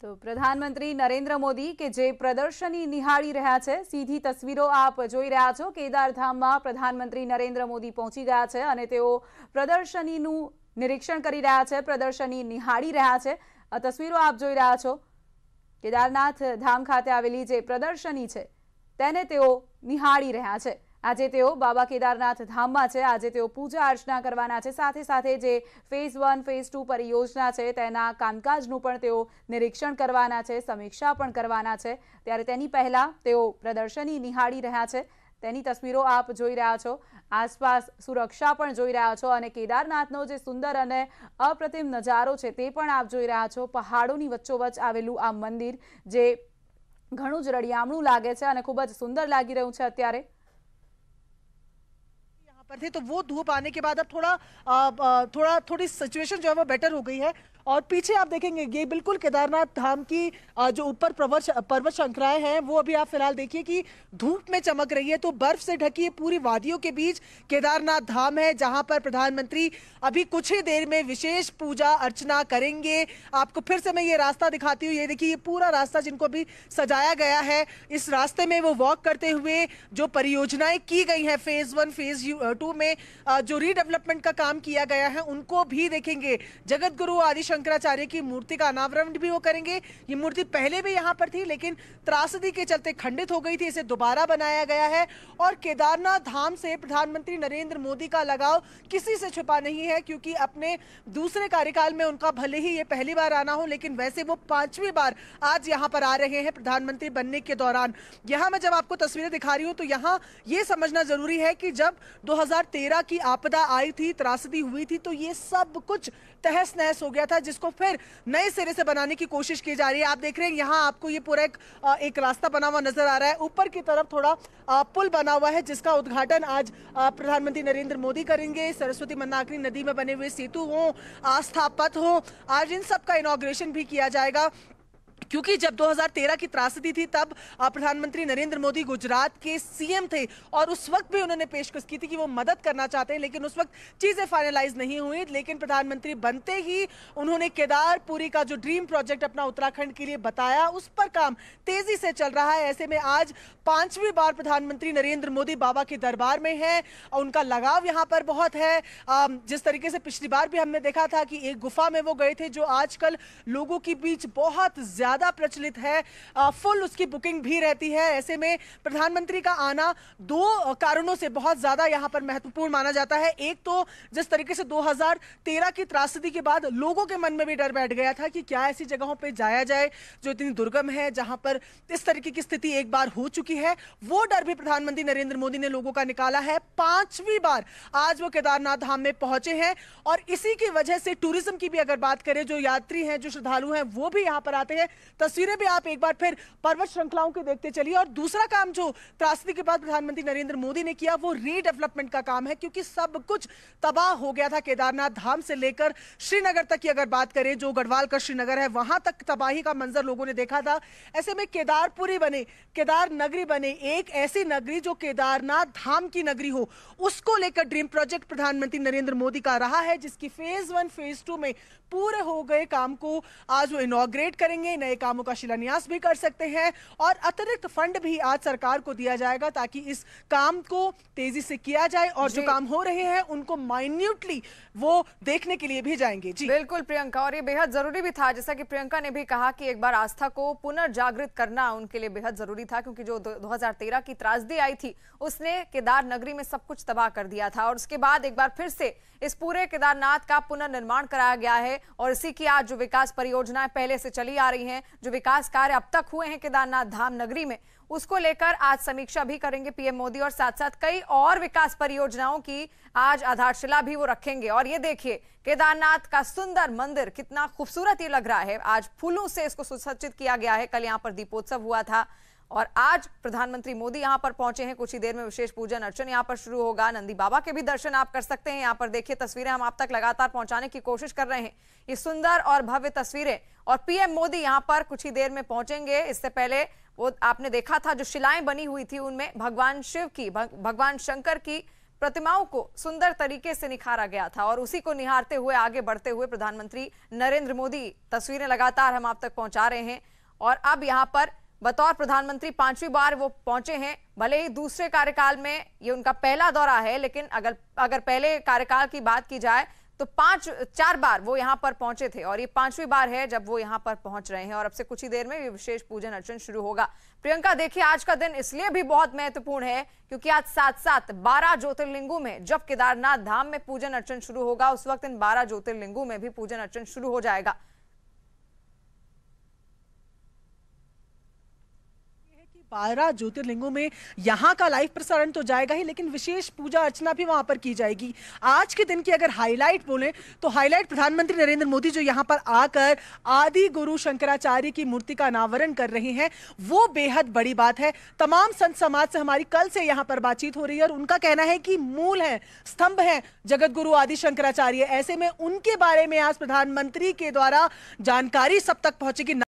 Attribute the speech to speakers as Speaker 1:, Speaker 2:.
Speaker 1: તો પ્રધાનમંત્રી નરેન્દ્ર મોદી કે જે પ્રદર્શની નિહાળી રહ્યા છે સીધી તસવીરો આપ જોઈ રહ્યા છો કેદારધામમાં પ્રધાનમંત્રી નરેન્દ્ર મોદી પહોંચી ગયા છે અને તેઓ પ્રદર્શનીનું નિરીક્ષણ કરી રહ્યા છે પ્રદર્શની નિહાળી રહ્યા છે આ તસવીરો આપ જોઈ રહ્યા છો કેદારનાથ ધામ ખાતે આવેલી જે પ્રદર્શની છે તેને તેઓ નિહાળી રહ્યા છે આજે તેઓ બાબા કેદારનાથ ધામમાં છે આજે તેઓ પૂજા અર્ચના કરવાના છે સાથે સાથે જે ફેઝ વન ફેઝ ટુ પરિયોજના છે તેના કામકાજનું પણ તેઓ નિરીક્ષણ કરવાના છે સમીક્ષા પણ કરવાના છે ત્યારે તેની પહેલાં તેઓ પ્રદર્શની નિહાળી રહ્યા છે તેની તસવીરો આપ જોઈ રહ્યા છો આસપાસ સુરક્ષા પણ જોઈ રહ્યા છો અને કેદારનાથનો જે સુંદર અને અપ્રતિમ નજારો છે તે પણ આપ જોઈ રહ્યા છો પહાડોની વચ્ચોવચ્ચ આવેલું આ મંદિર જે ઘણું જ રળિયામણું લાગે છે અને ખૂબ જ સુંદર
Speaker 2: લાગી રહ્યું છે અત્યારે पर थे तो वो धूप आने के बाद अब थोड़ा आ, आ, थोड़ा थोड़ी सिचुएशन जो है वो बेटर हो गई है और पीछे आप देखेंगे ये बिल्कुल केदारनाथ धाम की जो ऊपर पर्वत पर्वत शंकराएं हैं वो अभी आप फिलहाल देखिए कि धूप में चमक रही है तो बर्फ से ढकी है पूरी वादियों के बीच केदारनाथ धाम है जहां पर प्रधानमंत्री अभी कुछ ही देर में विशेष पूजा अर्चना करेंगे आपको फिर से मैं ये रास्ता दिखाती हूँ ये देखिए ये पूरा रास्ता जिनको अभी सजाया गया है इस रास्ते में वो वॉक करते हुए जो परियोजनाएं की गई है फेज वन फेज टू में जो रीडेवलपमेंट का काम किया गया है उनको भी देखेंगे जगत गुरु आदि शंकराचार्य की मूर्ति का अनावरण भी वो करेंगे ये मूर्ति पहले भी यहाँ पर थी लेकिन त्रासदी के चलते खंडित हो गई थी इसे दोबारा बनाया गया है और केदारनाथ धाम से प्रधानमंत्री नरेंद्र मोदी का लगाव किसी से छुपा नहीं है क्योंकि अपने दूसरे कार्यकाल में उनका भले ही ये पहली बार आना हो लेकिन वैसे वो पांचवी बार आज यहाँ पर आ रहे हैं प्रधानमंत्री बनने के दौरान यहाँ मैं जब आपको तस्वीरें दिखा रही हूँ तो यहाँ ये समझना जरूरी है कि जब दो की आपदा आई थी त्रासदी हुई थी तो ये सब कुछ तहस नहस हो गया था जिसको फिर नए सिरे से बनाने की कोशिश की जा रही है आप देख रहे हैं यहाँ आपको ये पूरा एक एक रास्ता बना हुआ नजर आ रहा है ऊपर की तरफ थोड़ा पुल बना हुआ है जिसका उद्घाटन आज प्रधानमंत्री नरेंद्र मोदी करेंगे सरस्वती मंदाकिनी नदी में बने हुए सेतु हों आस्था पथ हो आज इन सब का इनोग्रेशन भी किया जाएगा क्योंकि जब 2013 की त्रासदी थी तब प्रधानमंत्री नरेंद्र मोदी गुजरात के सीएम थे और उस वक्त भी उन्होंने पेशकश की थी कि वो मदद करना चाहते हैं लेकिन उस वक्त चीज़ें फाइनलाइज नहीं हुई लेकिन प्रधानमंत्री बनते ही उन्होंने केदारपुरी का जो ड्रीम प्रोजेक्ट अपना उत्तराखंड के लिए बताया उस पर काम तेजी से चल रहा है ऐसे में आज पांचवी बार प्रधानमंत्री नरेंद्र मोदी बाबा के दरबार में है उनका लगाव यहां पर बहुत है जिस तरीके से पिछली बार भी हमने देखा था कि एक गुफा में वो गए थे जो आजकल लोगों के बीच बहुत ज्यादा ज़्यादा प्रचलित है फुल उसकी बुकिंग भी रहती है ऐसे में प्रधानमंत्री का आना दो कारणों से बहुत ज़्यादा यहाँ पर महत्वपूर्ण माना जाता है एक तो जिस तरीके से 2013 की त्रासदी के बाद लोगों के मन में भी डर बैठ गया था कि क्या ऐसी जगहों पर जाया जाए जो इतनी दुर्गम है जहां पर इस तरीके की स्थिति एक बार हो चुकी है वो डर भी प्रधानमंत्री नरेंद्र मोदी ने लोगों का निकाला है पांचवी बार आज वो केदारनाथ धाम में पहुंचे हैं और इसी की वजह से टूरिज्म की भी अगर बात करें जो यात्री हैं जो श्रद्धालु हैं वो भी यहां पर आते हैं तस्वीरें भी आप एक बार फिर पर्वत श्रृंखलाओं के देखते चलिए और दूसरा काम जो त्रासदी के बाद प्रधानमंत्री नरेंद्र मोदी ने किया वो रीडेवलपमेंट का काम है क्योंकि सब कुछ तबाह हो गया था केदारनाथ धाम से लेकर श्रीनगर तक की अगर बात करें जो गढ़वाल का श्रीनगर है वहां तक तबाही का मंजर लोगों ने देखा था ऐसे में केदारपुरी बने केदार नगरी बने एक ऐसी नगरी जो केदारनाथ धाम की नगरी हो उसको लेकर ड्रीम प्रोजेक्ट प्रधानमंत्री नरेंद्र मोदी का रहा है जिसकी फेज वन फेज टू में पूरे हो गए काम को आज वो इनोग्रेट करेंगे नए कामों का शिलान्यास भी कर सकते हैं और अतिरिक्त फंड भी आज सरकार को दिया जाएगा ताकि इस काम को तेजी से किया जाए और जो काम हो रहे हैं उनको माइन्यूटली वो देखने के लिए भी जाएंगे जी बिल्कुल प्रियंका और ये बेहद जरूरी भी था जैसा की प्रियंका ने भी
Speaker 3: कहा कि एक बार आस्था को पुनर्जागृत करना उनके लिए बेहद जरूरी था क्योंकि जो दो की त्रासदी आई थी उसने केदार नगरी में सब कुछ तबाह कर दिया था और उसके बाद एक बार फिर से इस पूरे केदारनाथ का पुनर्निर्माण कराया गया है और इसी की आज जो विकास परियोजनाएं पहले से चली आ रही हैं जो विकास कार्य अब तक हुए हैं केदारनाथ धाम नगरी में उसको लेकर आज समीक्षा भी करेंगे पीएम मोदी और साथ साथ कई और विकास परियोजनाओं की आज आधारशिला भी वो रखेंगे और ये देखिए केदारनाथ का सुंदर मंदिर कितना खूबसूरत ये लग रहा है आज फूलों से इसको सुसज्जित किया गया है कल यहाँ पर दीपोत्सव हुआ था और आज प्रधानमंत्री मोदी यहां पर पहुंचे हैं कुछ ही देर में विशेष पूजन अर्चन यहां पर शुरू होगा नंदी बाबा के भी दर्शन आप कर सकते हैं यहां पर देखिए तस्वीरें हम आप तक लगातार पहुंचाने की कोशिश कर रहे हैं ये सुंदर और भव्य तस्वीरें और पीएम मोदी यहां पर कुछ ही देर में पहुंचेंगे इससे पहले वो आपने देखा था जो शिलाएं बनी हुई थी उनमें भगवान शिव की भगवान शंकर की प्रतिमाओं को सुंदर तरीके से निखारा गया था और उसी को निहारते हुए आगे बढ़ते हुए प्रधानमंत्री नरेंद्र मोदी तस्वीरें लगातार हम आप तक पहुंचा रहे हैं और अब यहाँ पर बतौर प्रधानमंत्री पांचवी बार वो पहुंचे हैं भले ही दूसरे कार्यकाल में ये उनका पहला दौरा है लेकिन अगर अगर पहले कार्यकाल की बात की जाए तो पांच चार बार वो यहाँ पर पहुंचे थे और ये पांचवी बार है जब वो यहाँ पर पहुंच रहे हैं और अब से कुछ ही देर में ये विशेष पूजन अर्चन शुरू होगा प्रियंका देखिए आज का दिन इसलिए भी बहुत महत्वपूर्ण है क्योंकि आज साथ साथ बारह ज्योतिर्लिंगों में जब केदारनाथ धाम में पूजन अर्चन शुरू होगा उस वक्त इन बारह ज्योतिर्लिंगों में भी पूजन अर्चन शुरू हो जाएगा
Speaker 2: बारह ज्योतिर्लिंगों में यहाँ का लाइव प्रसारण तो जाएगा ही लेकिन विशेष पूजा अर्चना भी वहां पर की जाएगी आज के दिन की अगर हाईलाइट बोले तो हाईलाइट प्रधानमंत्री नरेंद्र मोदी जो यहाँ पर आकर आदि गुरु शंकराचार्य की मूर्ति का अनावरण कर रहे हैं वो बेहद बड़ी बात है तमाम संत समाज से हमारी कल से यहाँ पर बातचीत हो रही है और उनका कहना है कि मूल है स्तंभ है जगत गुरु आदि शंकराचार्य ऐसे में उनके बारे में आज प्रधानमंत्री के द्वारा जानकारी सब तक पहुंचेगी